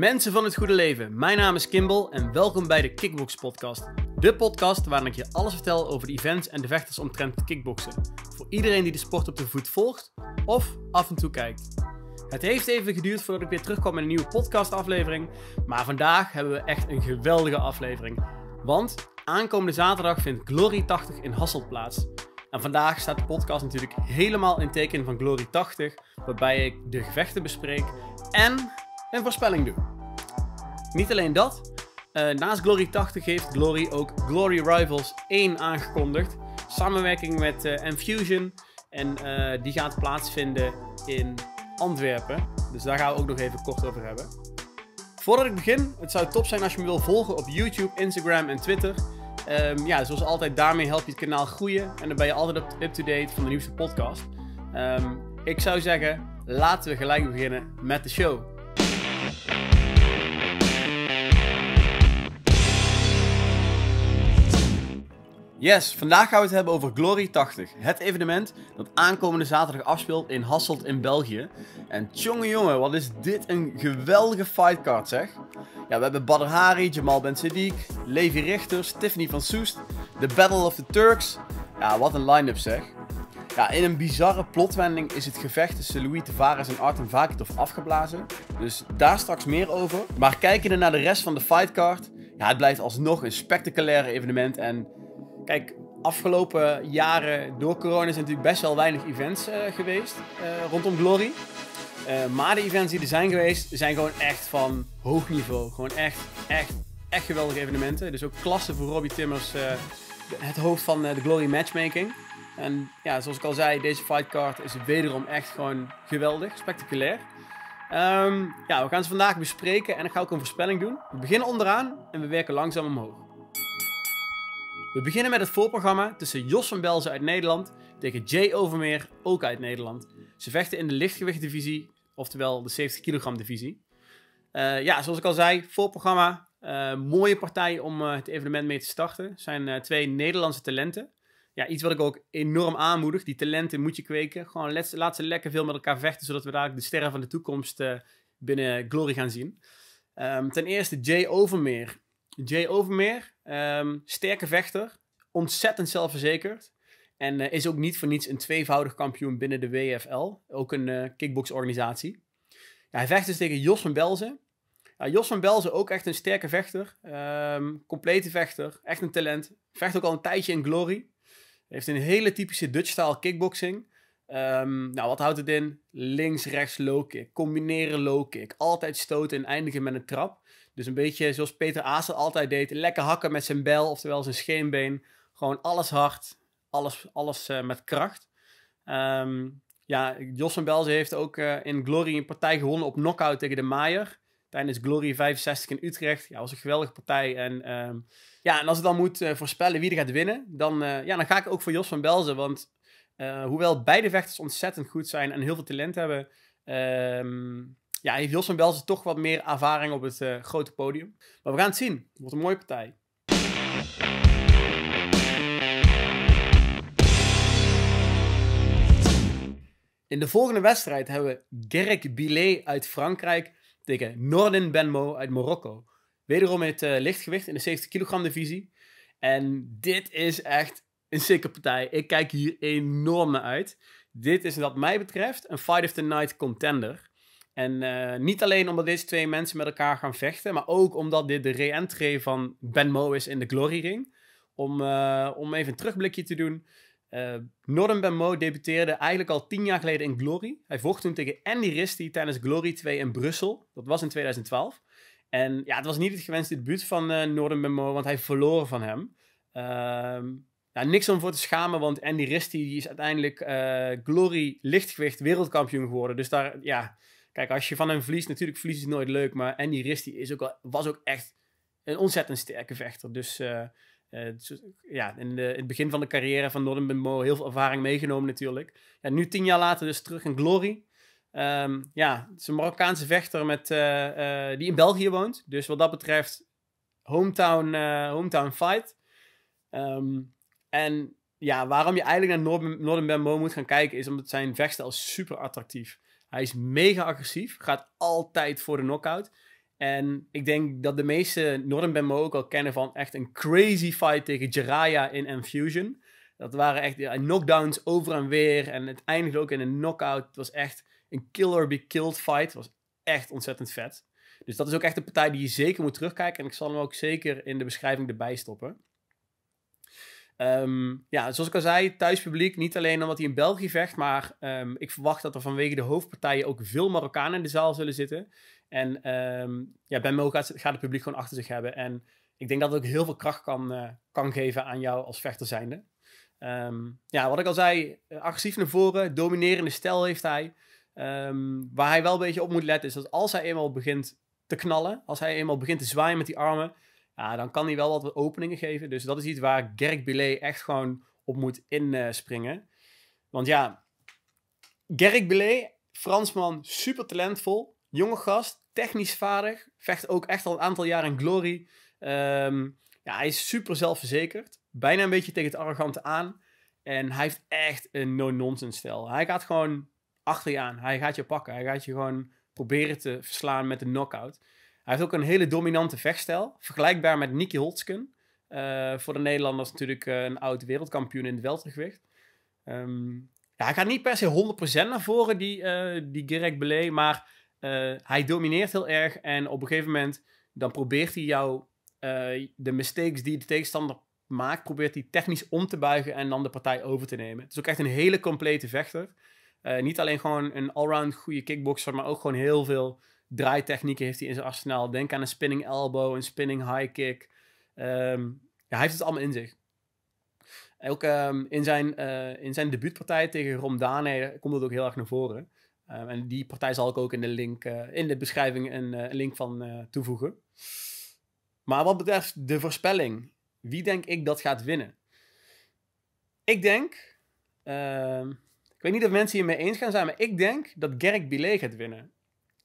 Mensen van het goede leven, mijn naam is Kimbel en welkom bij de Kickbox Podcast. De podcast waarin ik je alles vertel over de events en de vechters omtrent kickboksen. Voor iedereen die de sport op de voet volgt of af en toe kijkt. Het heeft even geduurd voordat ik weer terugkwam met een nieuwe podcastaflevering, maar vandaag hebben we echt een geweldige aflevering. Want aankomende zaterdag vindt Glory 80 in Hasselt plaats. En vandaag staat de podcast natuurlijk helemaal in teken van Glory 80, waarbij ik de gevechten bespreek en een voorspelling doen. Niet alleen dat, eh, naast Glory 80 heeft Glory ook Glory Rivals 1 aangekondigd. Samenwerking met uh, En eh, die gaat plaatsvinden in Antwerpen. Dus daar gaan we ook nog even kort over hebben. Voordat ik begin, het zou top zijn als je me wil volgen op YouTube, Instagram en Twitter. Ehm, ja, zoals altijd, daarmee help je het kanaal groeien. En dan ben je altijd up-to-date van de nieuwste podcast. Ehm, ik zou zeggen, laten we gelijk beginnen met de show. Yes, vandaag gaan we het hebben over Glory 80. Het evenement dat aankomende zaterdag afspeelt in Hasselt in België. En jongen, wat is dit een geweldige fightcard zeg. Ja, we hebben Badr Hari, Jamal Ben Siddiq, Levi Richters, Tiffany van Soest, The Battle of the Turks. Ja, wat een line-up zeg. Ja, in een bizarre plotwending is het gevecht tussen Louis Tavares en Artem Vakitov afgeblazen. Dus daar straks meer over. Maar kijkende naar de rest van de fightcard, ja, het blijft alsnog een spectaculair evenement en Kijk, afgelopen jaren door corona zijn natuurlijk best wel weinig events eh, geweest eh, rondom Glory. Eh, maar de events die er zijn geweest, zijn gewoon echt van hoog niveau. Gewoon echt, echt, echt geweldige evenementen. Dus ook klasse voor Robbie Timmers, het hoofd van de Glory Matchmaking. En ja, zoals ik al zei, deze fightcard is wederom echt gewoon geweldig, spectaculair. Ehm, ja, we gaan ze vandaag bespreken en dan ga ik een voorspelling doen. We beginnen onderaan en we werken langzaam omhoog. We beginnen met het voorprogramma tussen Jos van Belzen uit Nederland tegen Jay Overmeer, ook uit Nederland. Ze vechten in de lichtgewichtdivisie, oftewel de 70 kilogram divisie. Eh, ja, zoals ik al zei, voorprogramma. Uh, mooie partij om eh, het evenement mee te starten. zijn twee Nederlandse talenten. Ja, iets wat ik ook enorm aanmoedig. Die talenten moet je kweken. Gewoon laat ze lekker veel met elkaar vechten, zodat we dadelijk de sterren van de toekomst binnen Glory gaan zien. Ehm, ten eerste Jay Overmeer. Jay Overmeer Ehm, sterke vechter, ontzettend zelfverzekerd. En eh, is ook niet voor niets een tweevoudig kampioen binnen de WFL. Ook een eh, kickboxorganisatie. hij vecht dus tegen Jos van Belzen. Ja, Jos van Belzen ook echt een sterke vechter. Ehm, complete vechter. Echt een talent. Vecht ook al een tijdje in Glory. Heeft een hele typische Dutch-style kickboxing. Ehm, nou, wat houdt het in? Links, rechts, low kick. Combineren low kick. Altijd stoten en eindigen met een trap. Dus een beetje zoals Peter Aasen altijd deed, lekker hakken met zijn bel, oftewel zijn scheenbeen. Gewoon alles hard, alles, alles eh, met kracht. Ehm, ja, Jos van Belzen heeft ook eh, in Glory een partij gewonnen op knockout tegen de Maaier. Tijdens Glory 65 in Utrecht. Ja, was een geweldige partij. En, ehm, ja, en als ik dan moet eh, voorspellen wie er gaat winnen, dan, ja, dan ga ik ook voor Jos van Belzen. Want hoewel beide vechters ontzettend goed zijn en heel veel talent hebben, um, ja, heeft Jos van Belzen toch wat meer ervaring op het eh, grote podium. Maar we gaan het zien. Het wordt een mooie partij. In de volgende wedstrijd hebben we Gerrick Billet uit Frankrijk tegen Nordin Benmo uit Marokko. Wederom het eh, lichtgewicht in de 70 kilogram divisie. En dit is echt een sikke partij. Ik kijk hier enorm naar uit. Dit is wat mij betreft een Fight of the Night contender. En eh, niet alleen omdat deze twee mensen met elkaar gaan vechten, maar ook omdat dit de re entry van Ben Mo is in de Glory Ring. Om, eh, om even een terugblikje te doen. Uh, Ben Mo debuteerde eigenlijk al tien jaar geleden in Glory. Hij vocht toen tegen Andy Risty tijdens Glory 2 in Brussel. Dat was in 2012. En ja, het was niet het gewenste debuut van uh, Ben Mo, want hij verloor van hem. Ehm, niks om voor te schamen, want Andy Risty is uiteindelijk Glory lichtgewicht wereldkampioen geworden. Dus daar, ja, Kijk, als je van hem verliest, natuurlijk verlies is nooit leuk. Maar Andy Rist die is ook al, was ook echt een ontzettend sterke vechter. Dus, eh, eh, dus ja, in, het begin van de carrière van Nordenbenmo heel veel ervaring meegenomen natuurlijk. Ja, nu tien jaar later dus terug in Glory. Ehm, ja, het is een Marokkaanse vechter met, eh, die in België woont. Dus wat dat betreft, hometown, hometown fight. Ehm, en ja, waarom je eigenlijk naar Nordenbenmo moet gaan kijken... is omdat zijn vechtstijl super attractief is. Hij is mega agressief, gaat altijd voor de knockout. En ik denk dat de meeste Northern Bambo ook al kennen van echt een crazy fight tegen Jiraiya in Infusion. Dat waren echt knockdowns over en weer. En het eindigde ook in een knockout. Het was echt een killer be killed fight. Het was echt ontzettend vet. Dus dat is ook echt een partij die je zeker moet terugkijken. En ik zal hem ook zeker in de beschrijving erbij stoppen. Ehm, ja, zoals ik al zei, thuispubliek. Niet alleen omdat hij in België vecht, maar ehm, ik verwacht dat er vanwege de hoofdpartijen ook veel Marokkanen in de zaal zullen zitten. En ehm, ja, Ben Mo gaat, het publiek gewoon achter zich hebben. En ik denk dat het ook heel veel kracht kan, eh, kan geven aan jou als vechter zijnde. ja, wat ik al zei, eh, agressief naar voren, dominerende stijl heeft hij. waar hij wel een beetje op moet letten is dat als hij eenmaal begint te knallen, als hij eenmaal begint te zwaaien met die armen, ja, dan kan hij wel wat openingen geven. Dus dat is iets waar Gerk Billet echt gewoon op moet inspringen. Want ja, Gerk Billet, Fransman, super talentvol, jonge gast, technisch vaardig, vecht ook echt al een aantal jaar in glory. Ehm, ja, hij is super zelfverzekerd, bijna een beetje tegen het arrogante aan. En hij heeft echt een no-nonsense stijl. Hij gaat gewoon achter je aan, hij gaat je pakken, hij gaat je gewoon proberen te verslaan met een knockout hij heeft ook een hele dominante vechtstijl. Vergelijkbaar met Nicky Holtzken. Eh, voor de Nederlanders natuurlijk eh, een oud wereldkampioen in het weltergewicht. Um, ja, hij gaat niet per se 100% naar voren, die, uh, die Gerek Belé. Maar hij domineert heel erg. En op een gegeven moment dan probeert hij jou de mistakes die de tegenstander maakt, probeert hij technisch om te buigen en dan de partij over te nemen. Het is ook echt een hele complete vechter. niet alleen gewoon een allround goede kickboxer, maar ook gewoon heel veel draaitechnieken heeft hij in zijn arsenaal. Denk aan een spinning elbow, een spinning high kick. Ehm, hij heeft het allemaal in zich. Ook ehm, in, zijn, uh, in zijn debuutpartij tegen Romdane komt dat ook heel erg naar voren. Ehm, en die partij zal ik ook in de, link, eh, in de beschrijving een eh, link van toevoegen. Maar wat betreft de voorspelling, wie denk ik dat gaat winnen? Ik denk, ik weet niet of mensen hiermee eens gaan zijn, maar ik denk dat Gerk Billet gaat winnen.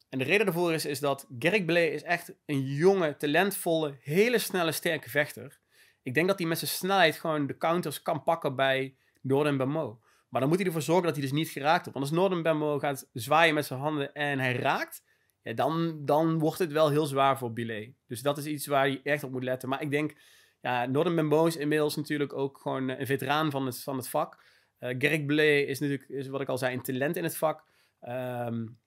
En de reden daarvoor is, is dat Gerrit Blay is echt een jonge, talentvolle, hele snelle, sterke vechter. Ik denk dat hij met zijn snelheid gewoon de counters kan pakken bij Norden Bemo. Maar dan moet hij ervoor zorgen dat hij dus niet geraakt wordt. Want als Norden Bemo gaat zwaaien met zijn handen en hij raakt, ja, dan, dan wordt het wel heel zwaar voor Blé. Dus dat is iets waar je echt op moet letten. Maar ik denk, ja, Norden Bemo is inmiddels natuurlijk ook gewoon eh, een veteraan van het, van het vak. Uh, Gerrit is natuurlijk, is wat ik al zei, een talent in het vak. Um,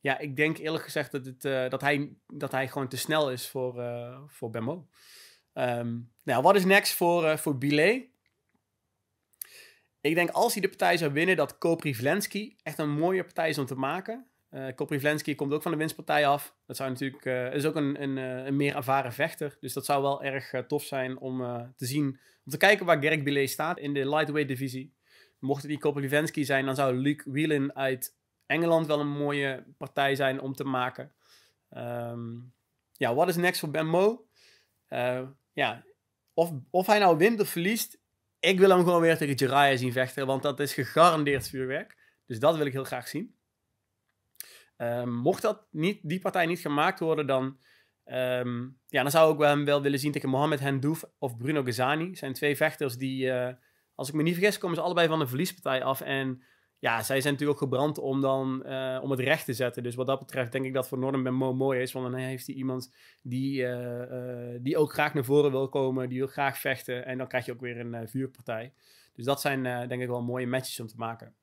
ja, ik denk eerlijk gezegd dat, het, eh, dat, hij, dat hij gewoon te snel is voor, uh, voor Bembo. Ehm, nou, wat is next voor, uh, voor Billet? Ik denk als hij de partij zou winnen, dat Koprivlensky echt een mooie partij is om te maken. Uh, komt ook van de winstpartij af. Dat zou natuurlijk, uh, is ook een, een, een, meer ervaren vechter. Dus dat zou wel erg tof zijn om te zien, om te kijken waar Gerk Billet staat in de lightweight divisie. Mocht het die Koprivlensky zijn, dan zou Luke Whelan uit Engeland wel een mooie partij zijn om te maken. Ehm, ja, what is next voor Ben Mo? Eh, ja, of, of hij nou wint of verliest, ik wil hem gewoon weer tegen Jiraiya zien vechten, want dat is gegarandeerd vuurwerk. Dus dat wil ik heel graag zien. Ehm, mocht dat niet, die partij niet gemaakt worden, dan, ehm, ja, dan zou ik hem wel willen zien tegen Mohamed Hendouf of Bruno Gazani. zijn twee vechters die, eh, als ik me niet vergis, komen ze allebei van een verliespartij af. En ja, zij zijn natuurlijk ook gebrand om, dan, eh, om het recht te zetten. Dus wat dat betreft denk ik dat voor Northern Mo mooi is. Want dan heeft hij iemand die, eh, eh, die ook graag naar voren wil komen. Die wil graag vechten. En dan krijg je ook weer een vuurpartij. Dus dat zijn denk ik wel mooie matches om te maken.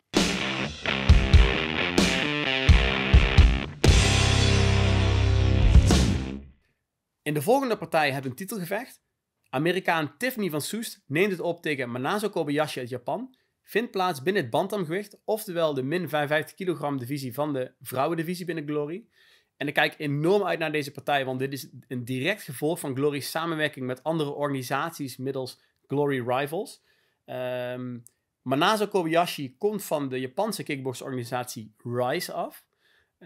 In de volgende partij hebben we een titelgevecht. Amerikaan Tiffany van Soest neemt het op tegen Manazo Kobayashi uit Japan vindt plaats binnen het bantamgewicht, oftewel de min 55 kg divisie van de vrouwendivisie binnen Glory. En ik kijk enorm uit naar deze partij, want dit is een direct gevolg van Glory's samenwerking met andere organisaties middels Glory Rivals. Um, Manazo Kobayashi komt van de Japanse kickboxorganisatie Rise af.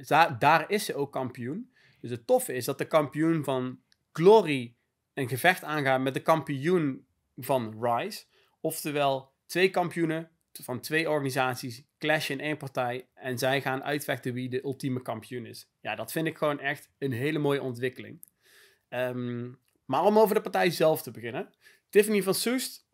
Daar, daar is ze ook kampioen. Dus het toffe is dat de kampioen van Glory een gevecht aangaat met de kampioen van Rise. Oftewel, Twee kampioenen van twee organisaties clashen in één partij en zij gaan uitvechten wie de ultieme kampioen is. Ja, dat vind ik gewoon echt een hele mooie ontwikkeling. Ehm, maar om over de partij zelf te beginnen. Tiffany van Soest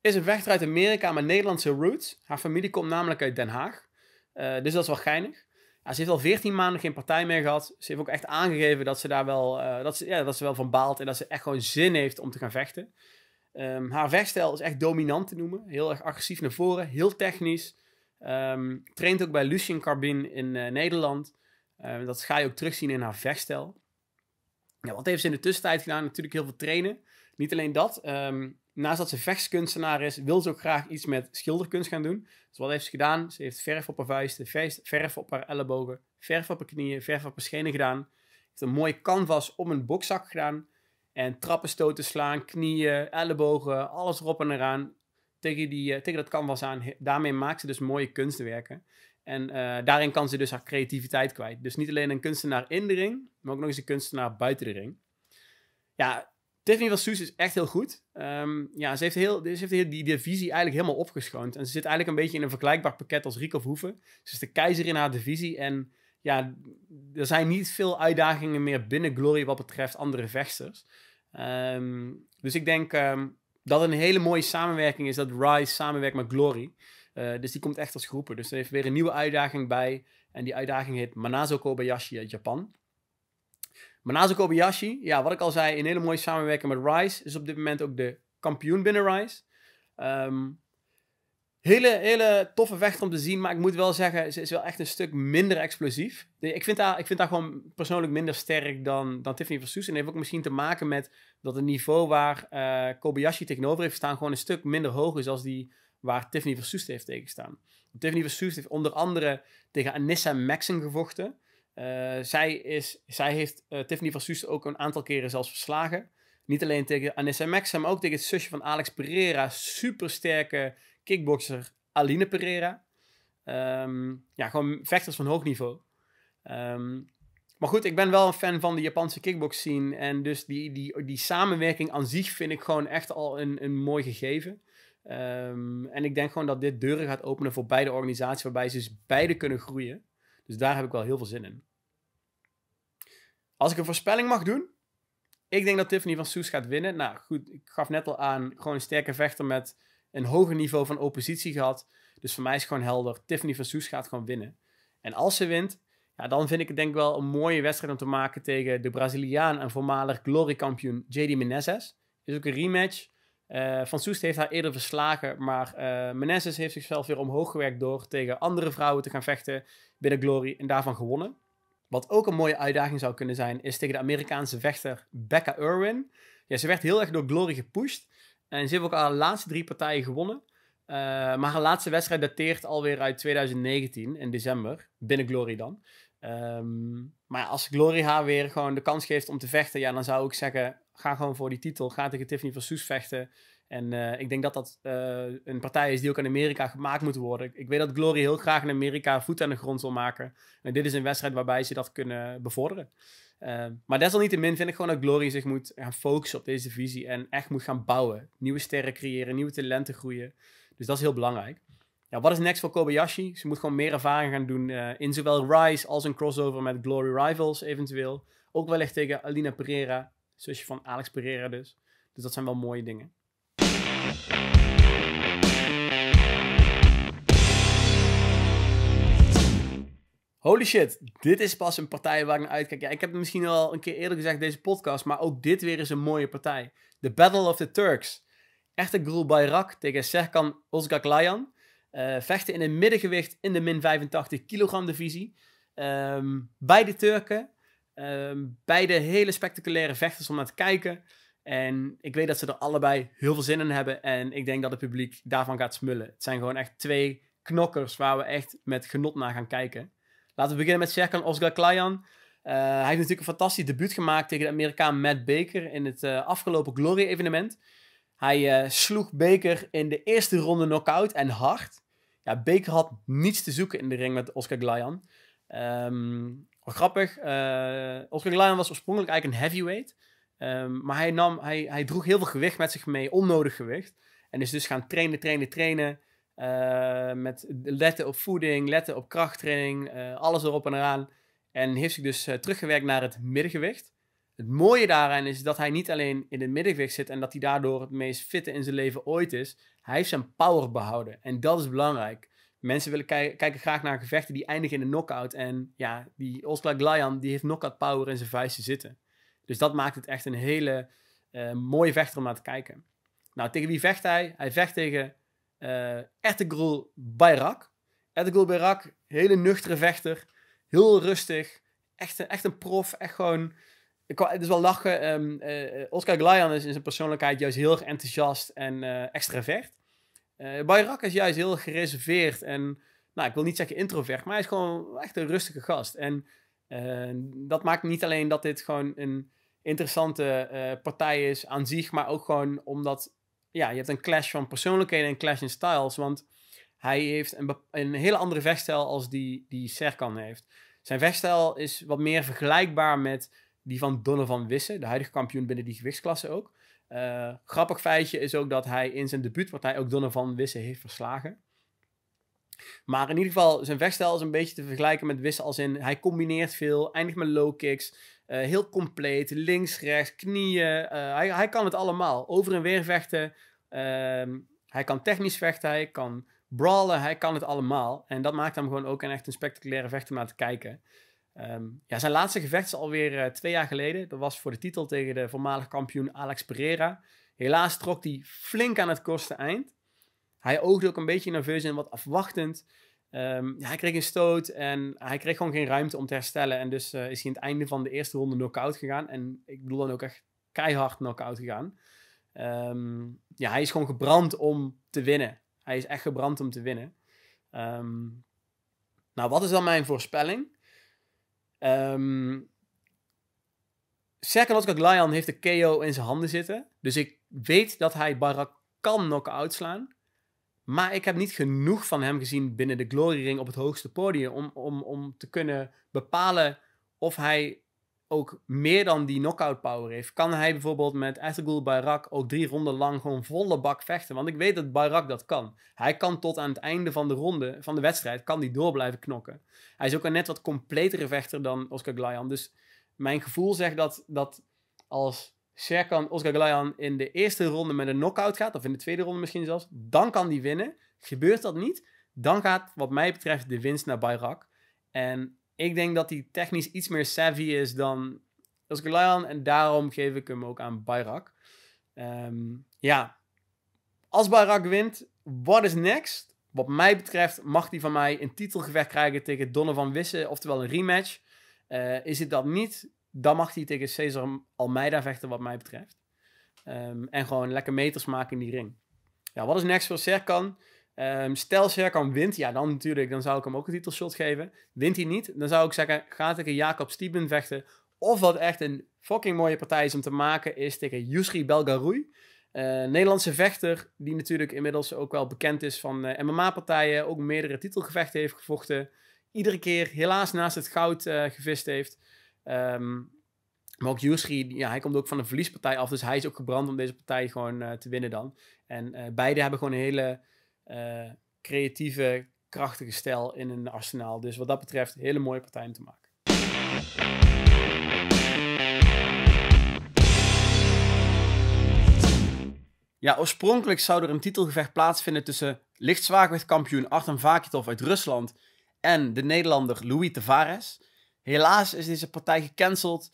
is een vechter uit Amerika met Nederlandse roots. Haar familie komt namelijk uit Den Haag. Eh, dus dat is wel geinig. ze heeft al 14 maanden geen partij meer gehad. Ze heeft ook echt aangegeven dat ze daar wel, eh, dat ze, ja, dat ze wel van baalt en dat ze echt gewoon zin heeft om te gaan vechten. Ehm, haar vechtstijl is echt dominant te noemen. Heel erg agressief naar voren, heel technisch. Ehm, traint ook bij Lucien Carbin in eh, Nederland. Ehm, dat ga je ook terugzien in haar vechtstijl. Ja, wat heeft ze in de tussentijd gedaan? Natuurlijk heel veel trainen. Niet alleen dat. naast dat ze vechtskunstenaar is, wil ze ook graag iets met schilderkunst gaan doen. Dus wat heeft ze gedaan? Ze heeft verf op haar vuisten, verf op haar ellebogen, verf op haar knieën, verf op haar schenen gedaan. Ze heeft een mooi canvas op een bokzak gedaan. En trappen stoten slaan, knieën, ellebogen, alles erop en eraan. Tegen, die, eh, tegen dat canvas aan. Daarmee maakt ze dus mooie kunstwerken. En eh, daarin kan ze dus haar creativiteit kwijt. Dus niet alleen een kunstenaar in de ring, maar ook nog eens een kunstenaar buiten de ring. Ja, Tiffany van Soes is echt heel goed. Ehm, ja, ze heeft, heel, ze heeft die divisie eigenlijk helemaal opgeschoond. En ze zit eigenlijk een beetje in een vergelijkbaar pakket als Rico Verhoeven. Ze is de keizer in haar divisie. En ja, er zijn niet veel uitdagingen meer binnen Glory wat betreft andere vechters. Um, dus ik denk um, dat een hele mooie samenwerking is dat Rise samenwerkt met Glory. Eh, dus die komt echt als groepen. Dus er heeft weer een nieuwe uitdaging bij. En die uitdaging heet Manazo Kobayashi uit eh, Japan. Manazo Kobayashi, ja, wat ik al zei, een hele mooie samenwerking met Rise. Is op dit moment ook de kampioen binnen Rise. Um, Hele, hele toffe vecht om te zien, maar ik moet wel zeggen, ze is wel echt een stuk minder explosief. Ik vind haar, ik vind haar gewoon persoonlijk minder sterk dan, dan Tiffany Versoes. En dat heeft ook misschien te maken met dat het niveau waar uh, Kobayashi tegenover heeft staan gewoon een stuk minder hoog is als die waar Tiffany Versoes heeft tegenstaan. Tiffany Versoes heeft onder andere tegen Anissa Maxen gevochten. Eh, zij, is, zij heeft eh, Tiffany Versoes ook een aantal keren zelfs verslagen. Niet alleen tegen Anissa Maxen, maar ook tegen het zusje van Alex Pereira. Supersterke Kickboxer Aline Pereira. Ehm, ja, gewoon vechters van hoog niveau. Ehm, maar goed, ik ben wel een fan van de Japanse kickbox scene. En dus die, die, die samenwerking aan zich vind ik gewoon echt al een, een mooi gegeven. Ehm, en ik denk gewoon dat dit deuren gaat openen voor beide organisaties, waarbij ze dus beide kunnen groeien. Dus daar heb ik wel heel veel zin in. Als ik een voorspelling mag doen, ik denk dat Tiffany van Soes gaat winnen. Nou goed, ik gaf net al aan, gewoon een sterke vechter met een hoger niveau van oppositie gehad. Dus voor mij is gewoon helder. Tiffany van Soes gaat gewoon winnen. En als ze wint, ja, dan vind ik het denk ik wel een mooie wedstrijd om te maken tegen de Braziliaan en voormalig gloriekampioen JD Menezes. Is ook een rematch. Eh, van Soest heeft haar eerder verslagen, maar uh, Menezes heeft zichzelf weer omhoog gewerkt door tegen andere vrouwen te gaan vechten binnen Glory en daarvan gewonnen. Wat ook een mooie uitdaging zou kunnen zijn, is tegen de Amerikaanse vechter Becca Irwin. Ja, ze werd heel erg door Glory gepusht. En ze heeft ook haar laatste drie partijen gewonnen. Eh, maar haar laatste wedstrijd dateert alweer uit 2019, in december, binnen Glory dan. Ehm, maar als Glory haar weer gewoon de kans geeft om te vechten, ja, dan zou ik zeggen, ga gewoon voor die titel. Ga tegen Tiffany van Soes vechten. En eh, ik denk dat dat eh, een partij is die ook in Amerika gemaakt moet worden. Ik, ik weet dat Glory heel graag in Amerika voet aan de grond wil maken. En dit is een wedstrijd waarbij ze dat kunnen bevorderen. Ehm, maar desalniettemin vind ik gewoon dat Glory zich moet gaan focussen op deze visie en echt moet gaan bouwen. Nieuwe sterren creëren, nieuwe talenten groeien. Dus dat is heel belangrijk. Ja, wat is next voor Kobayashi? Ze moet gewoon meer ervaring gaan doen eh, in zowel Rise als een crossover met Glory Rivals eventueel. Ook wellicht tegen Alina Pereira, zusje van Alex Pereira dus. Dus dat zijn wel mooie dingen. Holy shit, dit is pas een partij waar ik naar uitkijk. Ja, ik heb het misschien al een keer eerder gezegd deze podcast, maar ook dit weer is een mooie partij. The Battle of the Turks. Echte groel Bayrak tegen Serkan Ozgaklayan. Uh, eh, vechten in een middengewicht in de min 85 kilogram divisie. Um, ehm, beide Turken. Um, beide hele spectaculaire vechters om naar te kijken. En ik weet dat ze er allebei heel veel zin in hebben. En ik denk dat het publiek daarvan gaat smullen. Het zijn gewoon echt twee knokkers waar we echt met genot naar gaan kijken. Laten we beginnen met Serkan Oscar-Klajan. Eh, hij heeft natuurlijk een fantastisch debuut gemaakt tegen de Amerikaan Matt Baker in het eh, afgelopen Glory-evenement. Hij eh, sloeg Baker in de eerste ronde knock-out en hard. Ja, Baker had niets te zoeken in de ring met Oscar Glayan. Ehm, grappig, Oscar Glyan was oorspronkelijk eigenlijk een heavyweight. Ehm, maar hij, nam, hij, hij droeg heel veel gewicht met zich mee, onnodig gewicht. En is dus gaan trainen, trainen, trainen. Eh, met letten op voeding, letten op krachttraining, eh, alles erop en eraan. En heeft zich dus eh, teruggewerkt naar het middengewicht. Het mooie daaraan is dat hij niet alleen in het middengewicht zit en dat hij daardoor het meest fitte in zijn leven ooit is. Hij heeft zijn power behouden en dat is belangrijk. Mensen willen kijken graag naar gevechten die eindigen in een knockout. En ja, die Oscar Glyan die heeft knockout power in zijn vuisten zitten. Dus dat maakt het echt een hele mooie vechter om naar te kijken. Nou, tegen wie vecht hij? Hij vecht tegen uh, Bayrak. Edgar Bayrak, hele nuchtere vechter. Heel rustig. Echt, echt een prof. Echt gewoon... Ik het is wel lachen. Um, uh, Oscar Glajan is in zijn persoonlijkheid juist heel erg enthousiast en uh, extravert. Bayrak is juist heel gereserveerd en... Nou, ik wil niet zeggen introvert, maar hij is gewoon echt een rustige gast. En dat maakt niet alleen dat dit gewoon een interessante partij is aan zich, maar ook gewoon omdat ja, je hebt een clash van persoonlijkheden en clash in styles. Want hij heeft een, een hele andere vechtstijl als die, die Serkan heeft. Zijn vechtstijl is wat meer vergelijkbaar met die van Donovan Wissen, de huidige kampioen binnen die gewichtsklasse ook. Eh, grappig feitje is ook dat hij in zijn debuutpartij ook Donovan Wissen heeft verslagen. Maar in ieder geval, zijn vechtstijl is een beetje te vergelijken met Wissen als in... Hij combineert veel, eindigt met low kicks, eh, heel compleet, links, rechts, knieën. Eh, hij, hij kan het allemaal. Over en weer vechten. Ehm, hij kan technisch vechten, hij kan brawlen, hij kan het allemaal. En dat maakt hem gewoon ook een echt een spectaculaire vechter naar te kijken. Ehm, ja, zijn laatste gevecht is alweer eh, twee jaar geleden. Dat was voor de titel tegen de voormalige kampioen Alex Pereira. Helaas trok hij flink aan het kosten eind. Hij oogde ook een beetje nerveus en wat afwachtend. Ehm, hij kreeg een stoot en hij kreeg gewoon geen ruimte om te herstellen. En dus eh, is hij aan het einde van de eerste ronde knock-out gegaan. En ik bedoel dan ook echt keihard knock-out gegaan. Ehm, ja, hij is gewoon gebrand om te winnen. Hij is echt gebrand om te winnen. Ehm, nou, wat is dan mijn voorspelling? Um, Serkan Lajan heeft de KO in zijn handen zitten. Dus ik weet dat hij Barak kan knock-out slaan. Maar ik heb niet genoeg van hem gezien binnen de Glory Ring op het hoogste podium. Om, om, om te kunnen bepalen of hij ook meer dan die knockout power heeft. Kan hij bijvoorbeeld met Ethelgul Barak ook drie ronden lang gewoon volle bak vechten? Want ik weet dat Barak dat kan. Hij kan tot aan het einde van de ronde, van de wedstrijd, kan die door blijven knokken. Hij is ook een net wat completere vechter dan Oscar Glyan. Dus mijn gevoel zegt dat, dat als Serkan Osgaglayan in de eerste ronde met een knockout gaat, of in de tweede ronde misschien zelfs, dan kan die winnen. Gebeurt dat niet, dan gaat wat mij betreft de winst naar Bayrak. En ik denk dat hij technisch iets meer savvy is dan Osgaglayan en daarom geef ik hem ook aan Bayrak. Ehm, ja, als Bayrak wint, what is next? Wat mij betreft mag hij van mij een titelgevecht krijgen tegen Donovan Wissen, oftewel een rematch. Eh, is het dat niet, dan mag hij tegen Cesar Almeida vechten, wat mij betreft. Ehm, en gewoon lekker meters maken in die ring. Ja, wat is next voor Serkan? Ehm, stel Serkan wint, ja dan natuurlijk, dan zou ik hem ook een titelshot geven. Wint hij niet, dan zou ik zeggen, ga een Jacob Stieben vechten. Of wat echt een fucking mooie partij is om te maken, is tegen Yusri Belgaroui. Ehm, Nederlandse vechter, die natuurlijk inmiddels ook wel bekend is van uh, eh, MMA-partijen. Ook meerdere titelgevechten heeft gevochten. Iedere keer helaas naast het goud eh, gevist heeft. Ehm, maar ook Jusri, ja, hij komt ook van een verliespartij af. Dus hij is ook gebrand om deze partij gewoon eh, te winnen dan. En eh, beide hebben gewoon een hele eh, creatieve, krachtige stijl in hun arsenaal. Dus wat dat betreft, een hele mooie partij om te maken. Ja, oorspronkelijk zou er een titelgevecht plaatsvinden tussen lichtzwaargewichtkampioen Artem Vakitov uit Rusland en de Nederlander Louis Tavares. Helaas is deze partij gecanceld.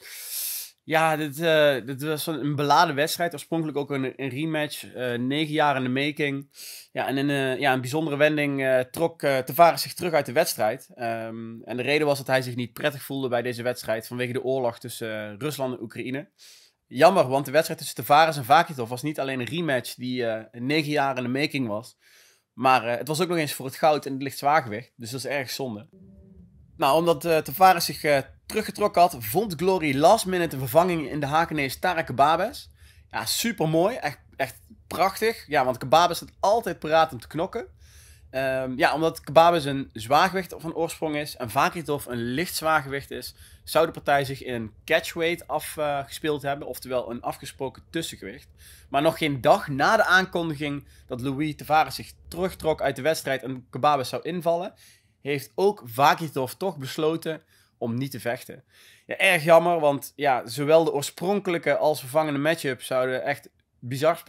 Ja, dit, eh, was een beladen wedstrijd. Oorspronkelijk ook een, een rematch. Uh, negen jaar in de making. Ja, en in eh, ja, een bijzondere wending trok Tavares zich terug uit de wedstrijd. Ehm, en de reden was dat hij zich niet prettig voelde bij deze wedstrijd vanwege de oorlog tussen Rusland en Oekraïne. Jammer, want de wedstrijd tussen Tavares en Vakitov was niet alleen een rematch die negen jaar in de making was. Maar het was ook nog eens voor het goud en het licht zwaargewicht. Dus dat is erg zonde. Nou, omdat uh, Tavares zich eh, teruggetrokken had, vond Glory last minute een vervanging in de Hakenese Tarek Kebabes. Ja, super mooi. Echt, echt prachtig. Ja, want Kebabes had altijd paraat om te knokken. Um, ja, omdat Kebabes een zwaargewicht van oorsprong is en Vakitov een licht zwaargewicht is, zou de partij zich in een catchweight afgespeeld eh, hebben, oftewel een afgesproken tussengewicht. Maar nog geen dag na de aankondiging dat Louis Tavares zich terugtrok uit de wedstrijd en Kebabes zou invallen, heeft ook Vakitov toch besloten om niet te vechten. Ja, erg jammer, want ja, zowel de oorspronkelijke als vervangende matchup zouden echt bizar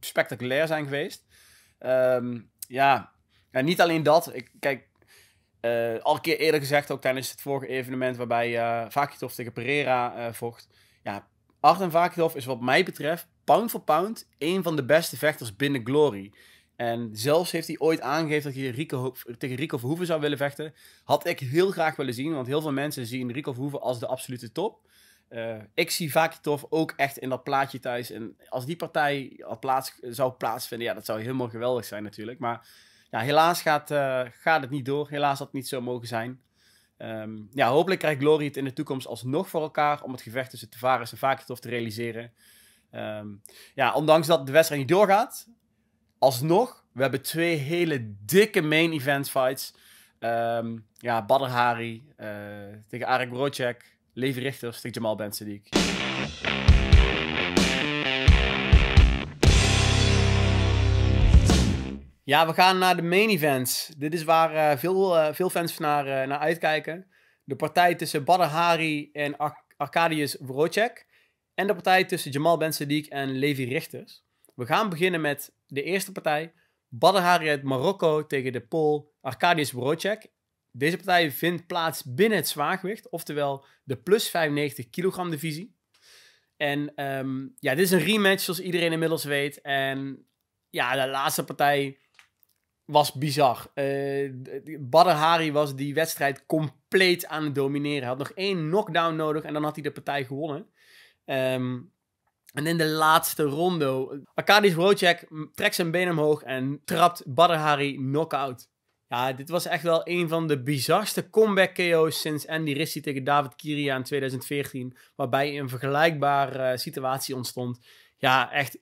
spectaculair zijn geweest. Um, ja, en niet alleen dat. Ik, kijk, eh, al een keer eerder gezegd, ook tijdens het vorige evenement waarbij uh, Vakitov tegen Pereira eh, vocht. Ja, Artem Vakitov is wat mij betreft, pound for pound, een van de beste vechters binnen Glory. En zelfs heeft hij ooit aangegeven dat hij Rico, tegen Rico Verhoeven zou willen vechten. Had ik heel graag willen zien, want heel veel mensen zien Rico Verhoeven als de absolute top. Eh, ik zie Vakitov ook echt in dat plaatje thuis. En als die partij al plaats, zou plaatsvinden, ja, dat zou helemaal geweldig zijn natuurlijk. Maar ja, helaas gaat, eh, gaat het niet door. Helaas had het niet zo mogen zijn. Ehm, ja, hopelijk krijgt Glory het in de toekomst alsnog voor elkaar om het gevecht tussen Tavares en Vakitov te realiseren. Ehm, ja, ondanks dat de wedstrijd niet doorgaat, alsnog, we hebben twee hele dikke main event fights. Um, ja, Badr Hari eh, tegen Arik Brocek. Levi Richters tegen Jamal Ben Sadiq. Ja, we gaan naar de main events. Dit is waar eh, veel, eh, veel fans naar, naar uitkijken. De partij tussen Badr Hari en Ar Arkadius En de partij tussen Jamal Ben Sadiq en Levi Richters. We gaan beginnen met de eerste partij. Badr uit Marokko tegen de Pool Arkadius Brocek. Deze partij vindt plaats binnen het zwaargewicht, oftewel de plus 95 kilogram divisie. En ehm, ja, dit is een rematch, zoals iedereen inmiddels weet. En ja, de laatste partij was bizar. Uh, Hari was die wedstrijd compleet aan het domineren. Hij had nog één knockdown nodig en dan had hij de partij gewonnen. Um, en in de laatste ronde, Akadis Wojciech trekt zijn been omhoog en trapt Badr Hari knock-out. Ja, dit was echt wel een van de bizarste comeback KO's sinds Andy Rissi tegen David Kiria in 2014. Waarbij een vergelijkbare eh, situatie ontstond. Ja, echt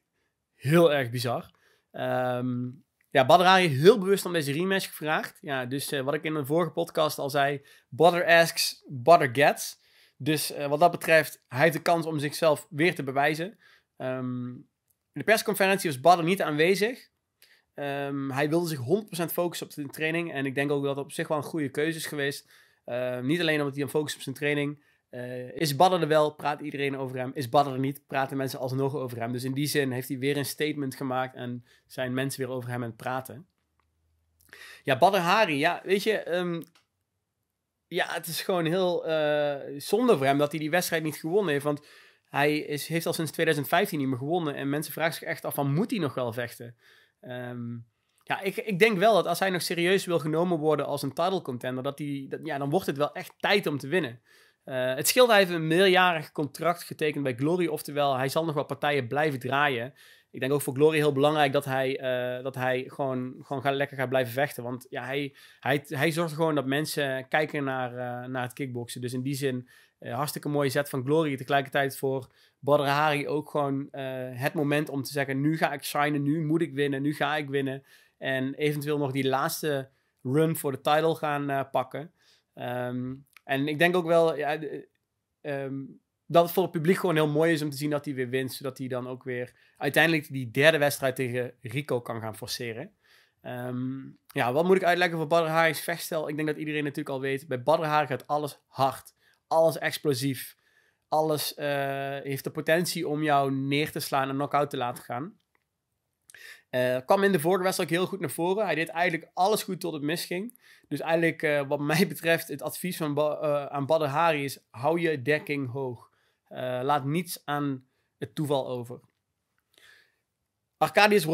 heel erg bizar. Um, ja, Badr Hari heel bewust om deze rematch gevraagd. Ja, dus eh, wat ik in een vorige podcast al zei. Badr asks, Badr gets. Dus eh, wat dat betreft, hij heeft de kans om zichzelf weer te bewijzen. in ehm, de persconferentie was Bader niet aanwezig. Ehm, hij wilde zich 100% focussen op zijn training. En ik denk ook dat dat op zich wel een goede keuze is geweest. Ehm, niet alleen omdat hij dan focust op zijn training. Uh, is Badder er wel, praat iedereen over hem. Is Badder er niet, praten mensen alsnog over hem. Dus in die zin heeft hij weer een statement gemaakt en zijn mensen weer over hem aan het praten. Ja, Badder Hari, ja, weet je, ja, het is gewoon heel eh, zonde voor hem dat hij die wedstrijd niet gewonnen heeft. Want hij is, heeft al sinds 2015 niet meer gewonnen. En mensen vragen zich echt af, van moet hij nog wel vechten? Ehm, ja, ik, ik denk wel dat als hij nog serieus wil genomen worden als een title contender, dat hij, dat, ja, dan wordt het wel echt tijd om te winnen. Eh, het scheelt, hij heeft een meerjarig contract getekend bij Glory, oftewel hij zal nog wel partijen blijven draaien ik denk ook voor Glory heel belangrijk dat hij, eh, dat hij gewoon, gewoon gaat, lekker gaat blijven vechten. Want ja, hij, hij, hij zorgt gewoon dat mensen kijken naar, eh, naar het kickboksen. Dus in die zin, eh, hartstikke mooie zet van Glory. Tegelijkertijd voor Badr Hari ook gewoon het moment om te zeggen... nu ga ik shinen, nu moet ik winnen, nu ga ik winnen. En eventueel nog die laatste run voor de title gaan pakken. Ehm, en ik denk ook wel... Ja, ehm, dat het voor het publiek gewoon heel mooi is om te zien dat hij weer wint. Zodat hij dan ook weer uiteindelijk die derde wedstrijd tegen Rico kan gaan forceren. Ehm, ja, wat moet ik uitleggen voor Badr Hari's vechtstijl? Ik denk dat iedereen natuurlijk al weet. Bij Badr Hari gaat alles hard. Alles explosief. Alles eh, heeft de potentie om jou neer te slaan en knock-out te laten gaan. Uh, kwam in de vorige wedstrijd heel goed naar voren. Hij deed eigenlijk alles goed tot het misging. Dus eigenlijk, eh, wat mij betreft, het advies van ba aan Badr Hari is: hou je dekking hoog. Eh, laat niets aan het toeval over. Arkadius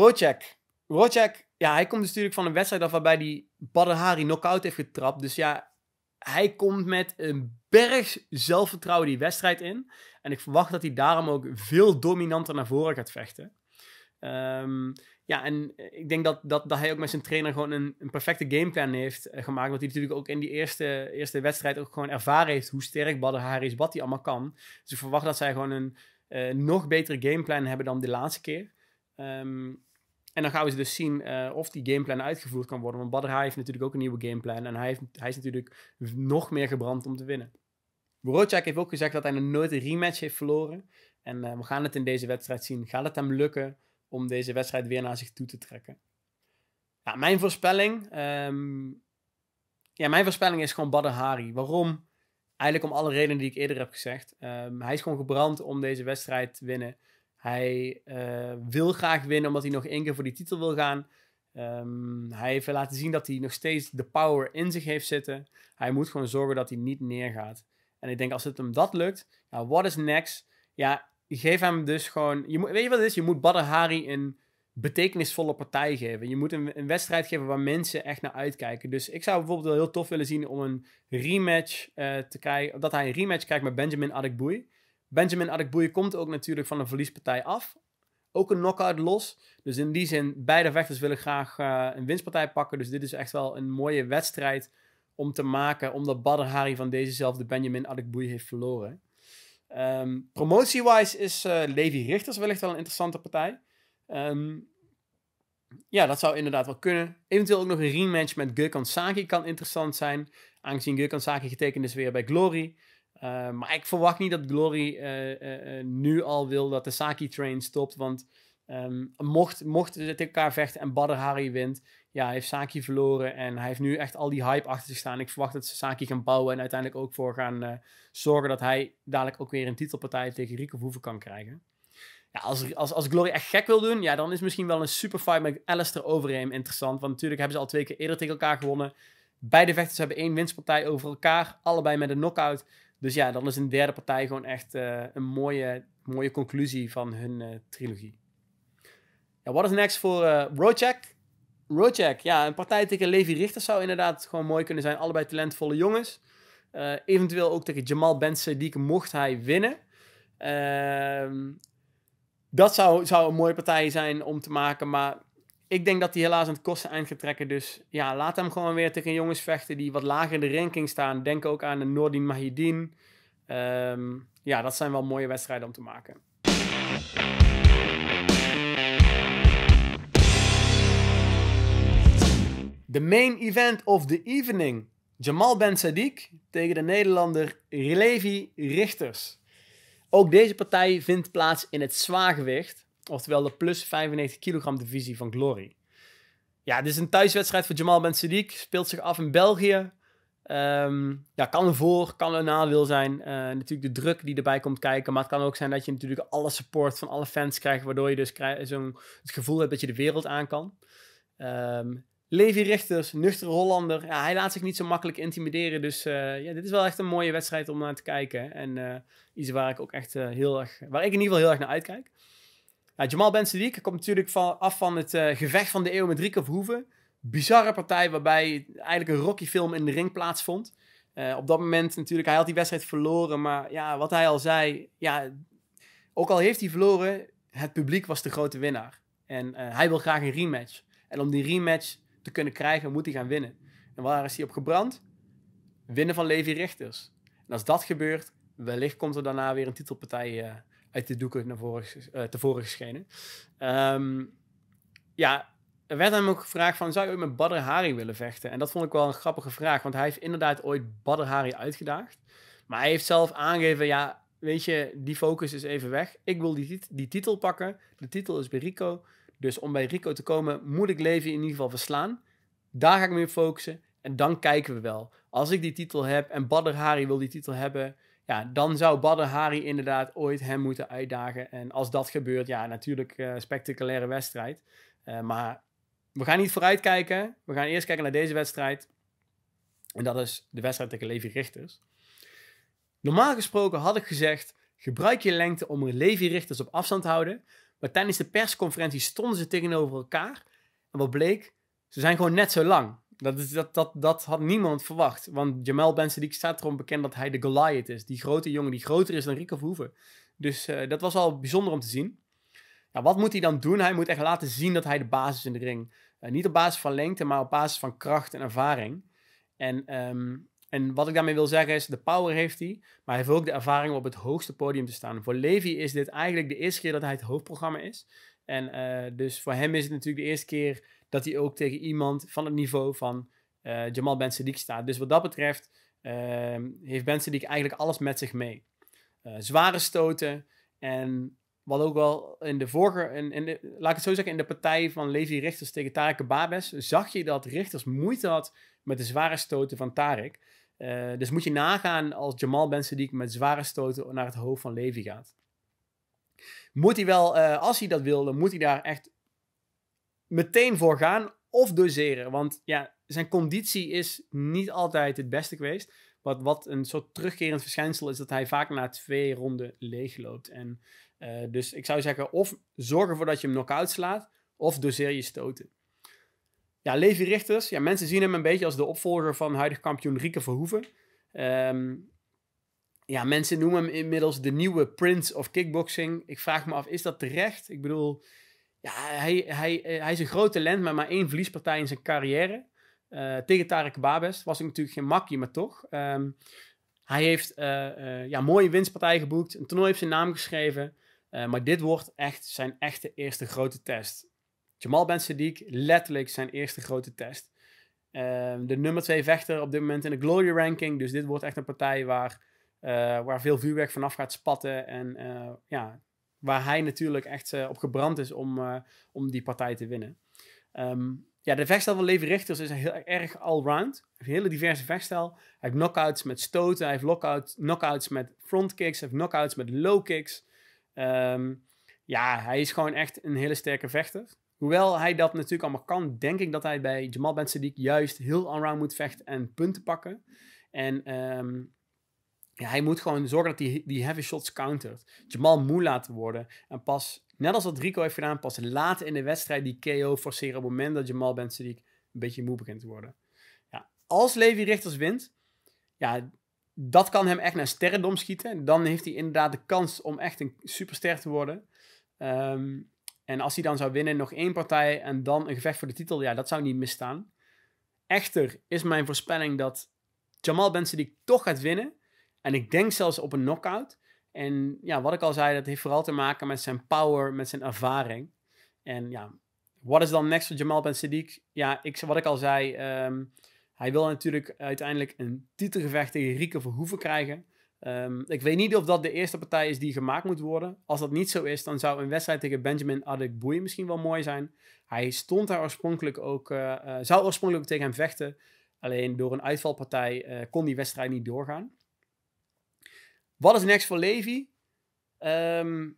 Wojciech. ja, hij komt dus natuurlijk van een wedstrijd af waarbij hij Badahari knock-out heeft getrapt. Dus ja, hij komt met een berg zelfvertrouwen die wedstrijd in. En ik verwacht dat hij daarom ook veel dominanter naar voren gaat vechten. Um, ja, en eh, ik denk dat, dat, dat hij ook met zijn trainer gewoon een, een perfecte gameplan heeft eh, gemaakt. Wat hij natuurlijk ook in die eerste, eerste wedstrijd ook gewoon ervaren heeft hoe sterk Badr Haris hij allemaal kan. Dus ik verwacht dat zij gewoon een eh, nog betere gameplan hebben dan de laatste keer. Ehm, en dan gaan we ze dus zien of die gameplan uitgevoerd kan worden. Want Badr heeft natuurlijk ook een nieuwe gameplan. En hij, heeft, hij is natuurlijk nog meer gebrand om te winnen. Borodjak heeft ook gezegd dat hij nog nooit een rematch heeft verloren. En we gaan het in deze wedstrijd zien. Gaat het hem lukken? om deze wedstrijd weer naar zich toe te trekken. Ja, mijn voorspelling. Ehm, ja, mijn voorspelling is gewoon Badr Hari. Waarom? Eigenlijk om alle redenen die ik eerder heb gezegd. Ehm, hij is gewoon gebrand om deze wedstrijd te winnen. Hij eh, wil graag winnen omdat hij nog één keer voor die titel wil gaan. Ehm, hij heeft laten zien dat hij nog steeds de power in zich heeft zitten. Hij moet gewoon zorgen dat hij niet neergaat. En ik denk als het hem dat lukt, ja, what is next? Ja, geef hem dus gewoon. Je moet, weet je wat het is? Je moet Badr Hari een betekenisvolle partij geven. Je moet een, een, wedstrijd geven waar mensen echt naar uitkijken. Dus ik zou bijvoorbeeld wel heel tof willen zien om een rematch eh, te krijgen. Dat hij een rematch krijgt met Benjamin Adekboei. Benjamin Adekboei komt ook natuurlijk van een verliespartij af. Ook een knockout los. Dus in die zin, beide vechters willen graag eh, een winstpartij pakken. Dus dit is echt wel een mooie wedstrijd om te maken. Omdat Badr Hari van dezezelfde Benjamin Adekboei heeft verloren. Um, Promotie-wise is uh, Levi Richters wellicht wel een interessante partij. Ehm, ja, dat zou inderdaad wel kunnen. Eventueel ook nog een rematch met Gurkan Saki kan interessant zijn. Aangezien Gurkan Saki getekend is weer bij Glory. Ehm, maar ik verwacht niet dat Glory eh, eh, nu al wil dat de Saki-train stopt. Want Um, mocht, mocht ze tegen elkaar vechten en Badr Hari wint, ja, heeft Saki verloren. En hij heeft nu echt al die hype achter zich staan. Ik verwacht dat ze Saki gaan bouwen en uiteindelijk ook voor gaan eh, zorgen dat hij dadelijk ook weer een titelpartij tegen Rico Hoeven kan krijgen. Ja, als, als, als Glory echt gek wil doen, ja, dan is misschien wel een super fight met Alistair Overeem interessant. Want natuurlijk hebben ze al twee keer eerder tegen elkaar gewonnen. Beide vechters hebben één winstpartij over elkaar, allebei met een knockout. Dus ja, dan is een derde partij gewoon echt eh, een mooie, mooie conclusie van hun eh, trilogie. Ja, wat is next voor uh, eh, Rojak? ja, een partij tegen Levi Richter zou inderdaad gewoon mooi kunnen zijn. Allebei talentvolle jongens. Eh, eventueel ook tegen Jamal Ben Sadiq mocht hij winnen. Ehm, dat zou, zou een mooie partij zijn om te maken. Maar ik denk dat hij helaas aan het kosten eind gaat trekken. Dus ja, laat hem gewoon weer tegen jongens vechten die wat lager in de ranking staan. Denk ook aan de Nordin Mahidin. Ehm, ja, dat zijn wel mooie wedstrijden om te maken. De main event of the evening. Jamal Ben Sadiq tegen de Nederlander Levi Richters. Ook deze partij vindt plaats in het zwaargewicht, oftewel de plus 95 kilogram divisie van Glory. Ja, dit is een thuiswedstrijd voor Jamal Ben Sadiq. Speelt zich af in België. Ehm, ja, kan een voor, kan een nadeel zijn. Eh, natuurlijk de druk die erbij komt kijken. Maar het kan ook zijn dat je natuurlijk alle support van alle fans krijgt. Waardoor je dus zo'n, het gevoel hebt dat je de wereld aan kan. Ehm, Levi Richters, nuchtere Hollander. hij laat zich niet zo makkelijk intimideren. Dus eh, ja, dit is wel echt een mooie wedstrijd om naar te kijken. En eh, iets waar ik ook echt eh, heel erg, waar ik in ieder geval heel erg naar uitkijk. Jamal Ben komt natuurlijk van, af van het gevecht van de eeuw met of Verhoeven. Bizarre partij waarbij eigenlijk een Rocky film in de ring plaatsvond. op dat moment natuurlijk, hij had die wedstrijd verloren. Maar ja, wat hij al zei, ja, ook al heeft hij verloren, het publiek was de grote winnaar. En hij wil graag een rematch. En om die rematch te kunnen krijgen, moet hij gaan winnen. En waar is hij op gebrand? Winnen van Levi Richters. En als dat gebeurt, wellicht komt er daarna weer een titelpartij eh, uit de doeken naar voren, uh, eh, tevoren geschenen. Ehm, ja, er werd hem ook gevraagd van, zou je ooit met Badr Hari willen vechten? En dat vond ik wel een grappige vraag, want hij heeft inderdaad ooit Badr Hari uitgedaagd. Maar hij heeft zelf aangegeven, ja, weet je, die focus is even weg. Ik wil die, die titel pakken. De titel is bij Rico. Dus om bij Rico te komen, moet ik Levi in ieder geval verslaan. Daar ga ik me op focussen. En dan kijken we wel. Als ik die titel heb en Badr Hari wil die titel hebben, ja, dan zou Badr Hari inderdaad ooit hem moeten uitdagen. En als dat gebeurt, ja, natuurlijk een eh, spectaculaire wedstrijd. Eh, maar we gaan niet vooruitkijken. We gaan eerst kijken naar deze wedstrijd. En dat is de wedstrijd tegen Levi Richters. Normaal gesproken had ik gezegd: gebruik je lengte om Levi Richters op afstand te houden. Maar tijdens de persconferentie stonden ze tegenover elkaar. En wat bleek? Ze zijn gewoon net zo lang. Dat, is, dat, dat, dat had niemand verwacht. Want Jamel Benson die staat erom bekend dat hij de Goliath is. Die grote jongen die groter is dan Rico Verhoeven. Dus eh, dat was al bijzonder om te zien. Nou, wat moet hij dan doen? Hij moet echt laten zien dat hij de basis in de ring. Eh, niet op basis van lengte, maar op basis van kracht en ervaring. En ehm, en wat ik daarmee wil zeggen is, de power heeft hij, maar hij heeft ook de ervaring om op het hoogste podium te staan. Voor Levi is dit eigenlijk de eerste keer dat hij het hoofdprogramma is. En eh, dus voor hem is het natuurlijk de eerste keer dat hij ook tegen iemand van het niveau van uh, Jamal Ben Sadiq staat. Dus wat dat betreft uh, heeft Ben Sadiq eigenlijk alles met zich mee. Eh, zware stoten en wat ook wel in de vorige, in, in de, laat ik het zo zeggen, in de partij van Levi Richters tegen Tarek Babes, zag je dat Richters moeite had met de zware stoten van Tarek. Eh, dus moet je nagaan als Jamal Ben met zware stoten naar het hoofd van Levi gaat. Moet hij wel, eh, als hij dat wilde, moet hij daar echt meteen voor gaan of doseren. Want ja, zijn conditie is niet altijd het beste geweest. Wat, wat een soort terugkerend verschijnsel is dat hij vaak na twee ronden loopt. En eh, dus ik zou zeggen, of zorg ervoor dat je hem knock-out slaat, of doseer je stoten. Ja, Levi Richters. Ja, mensen zien hem een beetje als de opvolger van huidig kampioen Rieke Verhoeven. Ehm, ja, mensen noemen hem inmiddels de nieuwe Prince of Kickboxing. Ik vraag me af, is dat terecht? Ik bedoel, ja, hij, hij, eh, hij is een groot talent, maar maar één verliespartij in zijn carrière. Eh, tegen Tarek Babes was ik natuurlijk geen makkie, maar toch. Ehm, hij heeft eh, ja, mooie winstpartijen geboekt. Een toernooi heeft zijn naam geschreven. maar dit wordt echt zijn echte eerste grote test. Jamal Ben Sadiq, letterlijk zijn eerste grote test. Ehm, de nummer twee vechter op dit moment in de Glory Ranking. Dus dit wordt echt een partij waar, eh, waar veel vuurwerk vanaf gaat spatten. En eh, ja, waar hij natuurlijk echt eh, op gebrand is om, om die partij te winnen. Ehm, ja, de vechtstijl van Levi Richters is heel erg allround. Hij heeft een hele diverse vechtstijl. Hij heeft knockouts met stoten. Hij heeft knockout, knockouts met frontkicks. Hij heeft knockouts met low kicks. Ehm, ja, hij is gewoon echt een hele sterke vechter. Hoewel hij dat natuurlijk allemaal kan, denk ik dat hij bij Jamal Ben Sadiq juist heel allround moet vechten en punten pakken. En ehm, ja, hij moet gewoon zorgen dat hij die, heavy shots countert. Jamal moe laten worden. En pas, net als wat Rico heeft gedaan, pas later in de wedstrijd die KO forceren op het moment dat Jamal Ben een beetje moe begint te worden. Ja, als Levi Richters wint, ja, dat kan hem echt naar sterrendom schieten. Dan heeft hij inderdaad de kans om echt een superster te worden. Um, en als hij dan zou winnen, nog één partij en dan een gevecht voor de titel, ja, dat zou niet misstaan. Echter is mijn voorspelling dat Jamal Benson toch gaat winnen. En ik denk zelfs op een knockout. En ja, wat ik al zei, dat heeft vooral te maken met zijn power, met zijn ervaring. En ja, wat is dan next voor Jamal Ben Ja, ik, wat ik al zei, ehm, hij wil natuurlijk uiteindelijk een titelgevecht tegen Rieke Verhoeven krijgen. Ehm, ik weet niet of dat de eerste partij is die gemaakt moet worden. Als dat niet zo is, dan zou een wedstrijd tegen Benjamin Adekboei misschien wel mooi zijn. Hij stond daar oorspronkelijk ook, uh, zou oorspronkelijk ook tegen hem vechten. Alleen door een uitvalpartij eh, kon die wedstrijd niet doorgaan. Wat is next voor Levi? Ehm,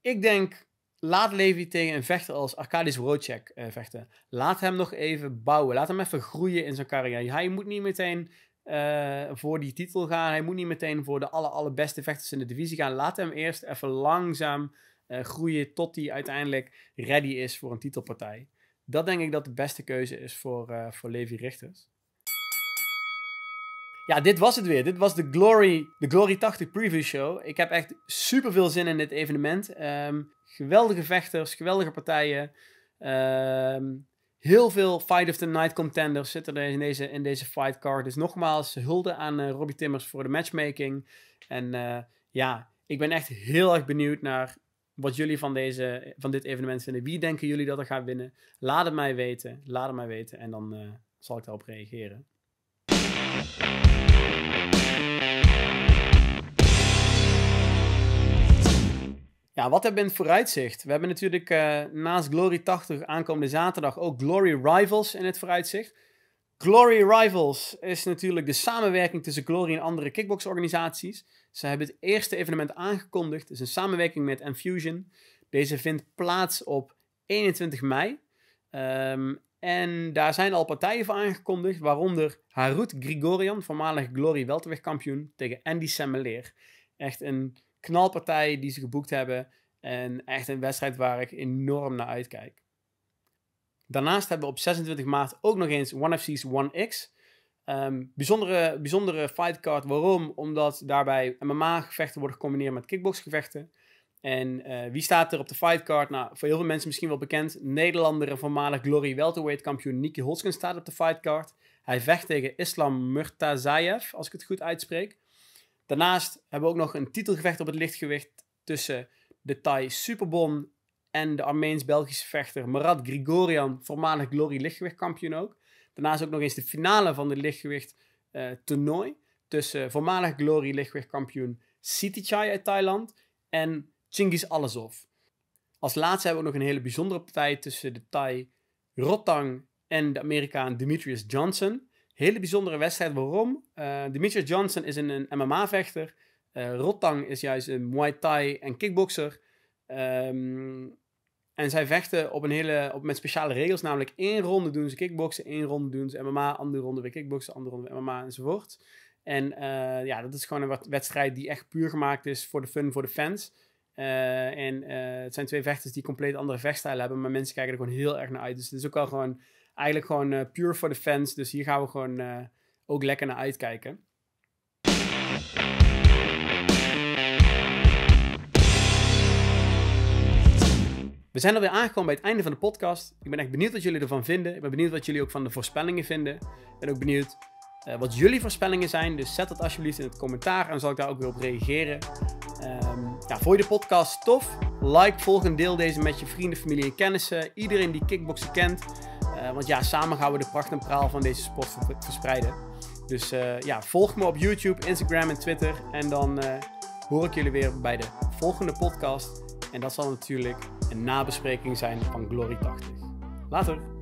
ik denk, laat Levi tegen een vechter als Arkadiusz Wojciech vechten. Laat hem nog even bouwen. Laat hem even groeien in zijn carrière. Hij moet niet meteen eh, voor die titel gaan. Hij moet niet meteen voor de alle allerbeste vechters in de divisie gaan. Laat hem eerst even langzaam eh, groeien tot hij uiteindelijk ready is voor een titelpartij. Dat denk ik dat de beste keuze is voor, uh, voor Levi Richters. Ja, dit was het weer. Dit was de Glory, de Glory 80 preview show. Ik heb echt super veel zin in dit evenement. Ehm, geweldige vechters, geweldige partijen. Um, Heel veel Fight of the Night contenders zitten er in deze, in deze fight card. Dus nogmaals, hulde aan uh, Robbie Timmers voor de matchmaking. En eh, ja, ik ben echt heel erg benieuwd naar wat jullie van, deze, van dit evenement vinden. Wie denken jullie dat er gaat winnen? Laat het mij weten. Laat het mij weten en dan eh, zal ik daarop reageren. Ja, wat hebben we in het vooruitzicht? We hebben natuurlijk eh, naast Glory 80 aankomende zaterdag ook Glory Rivals in het vooruitzicht. Glory Rivals is natuurlijk de samenwerking tussen Glory en andere kickboxorganisaties. Ze hebben het eerste evenement aangekondigd. Het is een samenwerking met Enfusion. Deze vindt plaats op 21 mei. Ehm, en daar zijn al partijen voor aangekondigd, waaronder Harut Grigorian, voormalig Glory welterwegkampioen, tegen Andy Semmeleer. Echt een knalpartijen die ze geboekt hebben. En echt een wedstrijd waar ik enorm naar uitkijk. Daarnaast hebben we op 26 maart ook nog eens FC's One X. Ehm, bijzondere, bijzondere fightcard. Waarom? Omdat daarbij MMA-gevechten worden gecombineerd met kickboxgevechten. En eh, wie staat er op de fightcard? Nou, voor heel veel mensen misschien wel bekend. Nederlander en voormalig Glory welterweight kampioen Nicky Holtsken staat op de fightcard. Hij vecht tegen Islam Murtazayev, als ik het goed uitspreek. Daarnaast hebben we ook nog een titelgevecht op het lichtgewicht tussen de Thai Superbon en de Armeens-Belgische vechter Marat Grigorian, voormalig Glory lichtgewichtkampioen ook. Daarnaast ook nog eens de finale van de lichtgewicht uh, toernooi tussen voormalig Glory lichtgewichtkampioen Sitichai uit Thailand en Chingis Alazov. Als laatste hebben we ook nog een hele bijzondere partij tussen de Thai Rotang en de Amerikaan Demetrius Johnson. Hele bijzondere wedstrijd. Waarom? Uh, Demetrius Johnson is een, MMA-vechter. Uh, eh, Rottang is juist een Muay Thai en kickboxer. Ehm, en zij vechten op een hele, op, met speciale regels. Namelijk één ronde doen ze kickboxen, één ronde doen ze MMA, andere ronde weer kickboxen, andere ronde MMA enzovoort. En eh, ja, dat is gewoon een wedstrijd die echt puur gemaakt is voor de fun, voor de fans. en het zijn twee vechters die compleet andere vechtstijlen hebben, maar mensen kijken er gewoon heel erg naar uit. Dus het is ook wel gewoon eigenlijk gewoon eh, puur voor de fans. Dus hier gaan we gewoon eh, ook lekker naar uitkijken. We zijn alweer aangekomen bij het einde van de podcast. Ik ben echt benieuwd wat jullie ervan vinden. Ik ben benieuwd wat jullie ook van de voorspellingen vinden. Ik ben ook benieuwd eh, wat jullie voorspellingen zijn. Dus zet dat alsjeblieft in het commentaar en dan zal ik daar ook weer op reageren. Ehm, ja, vond je de podcast tof? Like, volg en deel deze met je vrienden, familie en kennissen. Iedereen die kickboxen kent. Eh, want ja, samen gaan we de pracht en praal van deze sport verspreiden. Dus eh, ja, volg me op YouTube, Instagram en Twitter. En dan eh, hoor ik jullie weer bij de volgende podcast. En dat zal natuurlijk een nabespreking zijn van Glory 80. Later!